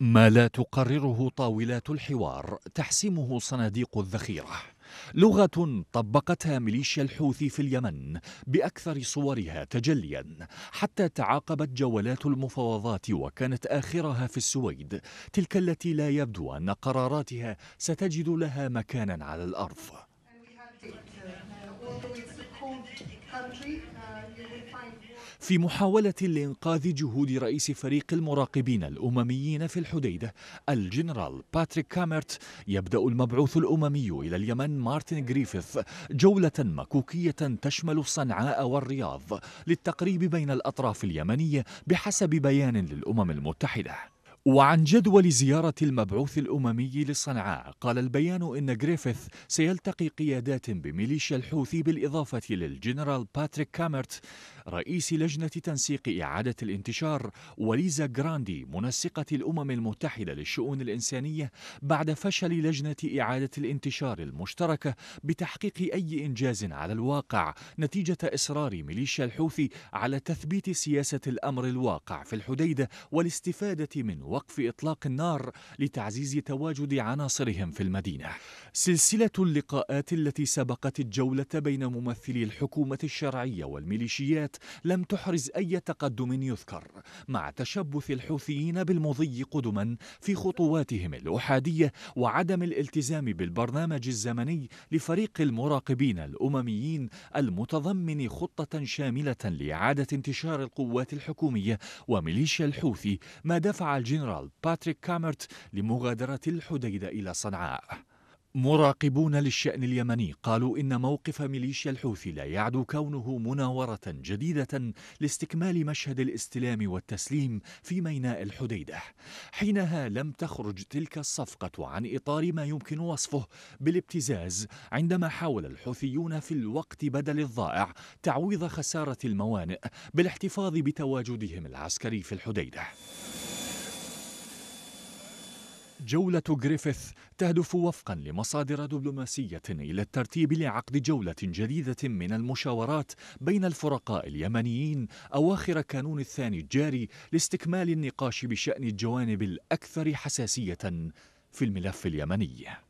ما لا تقرره طاولات الحوار تحسمه صناديق الذخيره لغة طبقتها ميليشيا الحوثي في اليمن بأكثر صورها تجليا حتى تعاقبت جولات المفاوضات وكانت آخرها في السويد تلك التي لا يبدو أن قراراتها ستجد لها مكانا على الأرض في محاولة لإنقاذ جهود رئيس فريق المراقبين الأمميين في الحديدة الجنرال باتريك كامرت يبدأ المبعوث الأممي إلى اليمن مارتن غريفيث جولة مكوكية تشمل صنعاء والرياض للتقريب بين الأطراف اليمنية بحسب بيان للأمم المتحدة وعن جدول زيارة المبعوث الأممي لصنعاء قال البيان إن جريفيث سيلتقي قيادات بميليشيا الحوثي بالإضافة للجنرال باتريك كامرت رئيس لجنة تنسيق إعادة الانتشار وليزا جراندي منسقة الأمم المتحدة للشؤون الإنسانية بعد فشل لجنة إعادة الانتشار المشتركة بتحقيق أي إنجاز على الواقع نتيجة إصرار ميليشيا الحوثي على تثبيت سياسة الأمر الواقع في الحديدة والاستفادة من وقف إطلاق النار لتعزيز تواجد عناصرهم في المدينة سلسلة اللقاءات التي سبقت الجولة بين ممثلي الحكومة الشرعية والميليشيات لم تحرز أي تقدم يذكر مع تشبث الحوثيين بالمضي قدما في خطواتهم الأحادية وعدم الالتزام بالبرنامج الزمني لفريق المراقبين الأمميين المتضمن خطة شاملة لإعادة انتشار القوات الحكومية وميليشيا الحوثي ما دفع الجن الجنرال باتريك كامرت لمغادرة الحديدة إلى صنعاء مراقبون للشأن اليمني قالوا إن موقف ميليشيا الحوثي لا يعدو كونه مناورة جديدة لاستكمال مشهد الاستلام والتسليم في ميناء الحديدة حينها لم تخرج تلك الصفقة عن إطار ما يمكن وصفه بالابتزاز عندما حاول الحوثيون في الوقت بدل الضائع تعويض خسارة الموانئ بالاحتفاظ بتواجدهم العسكري في الحديدة جولة غريفيث تهدف وفقا لمصادر دبلوماسية إلى الترتيب لعقد جولة جديدة من المشاورات بين الفرقاء اليمنيين أواخر كانون الثاني الجاري لاستكمال النقاش بشأن الجوانب الأكثر حساسية في الملف اليمني